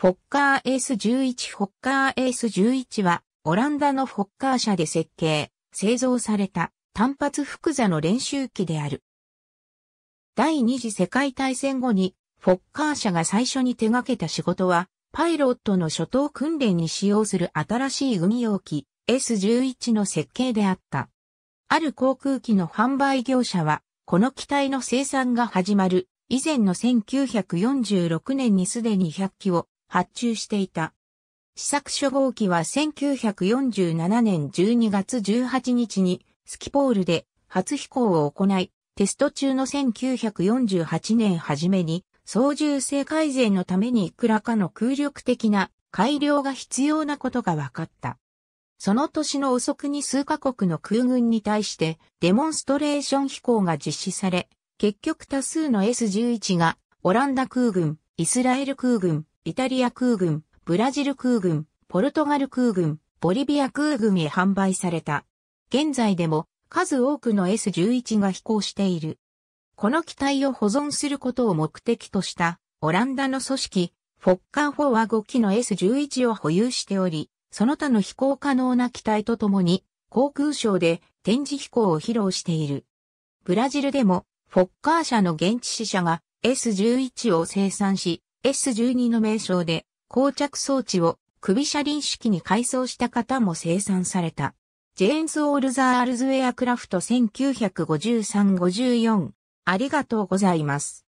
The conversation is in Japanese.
フォッカー S11 フォッカー S11 は、オランダのフォッカー社で設計、製造された単発複座の練習機である。第二次世界大戦後に、フォッカー社が最初に手掛けた仕事は、パイロットの初等訓練に使用する新しい軍用機 S11 の設計であった。ある航空機の販売業者は、この機体の生産が始まる以前の1946年にすでに100機を発注していた。試作初号機は1947年12月18日にスキポールで初飛行を行い、テスト中の1948年初めに操縦性改善のためにいくらかの空力的な改良が必要なことが分かった。その年の遅くに数カ国の空軍に対してデモンストレーション飛行が実施され、結局多数の S11 がオランダ空軍、イスラエル空軍、イタリア空軍、ブラジル空軍、ポルトガル空軍、ボリビア空軍へ販売された。現在でも数多くの S11 が飛行している。この機体を保存することを目的としたオランダの組織フォッカー4は5機の S11 を保有しており、その他の飛行可能な機体とともに航空ショーで展示飛行を披露している。ブラジルでもフォッカー社の現地支社が S11 を生産し、S12 の名称で、膠着装置を首車輪式に改装した方も生産された。ジェーンズ・オールザー・アルズ・エアクラフト1953-54。ありがとうございます。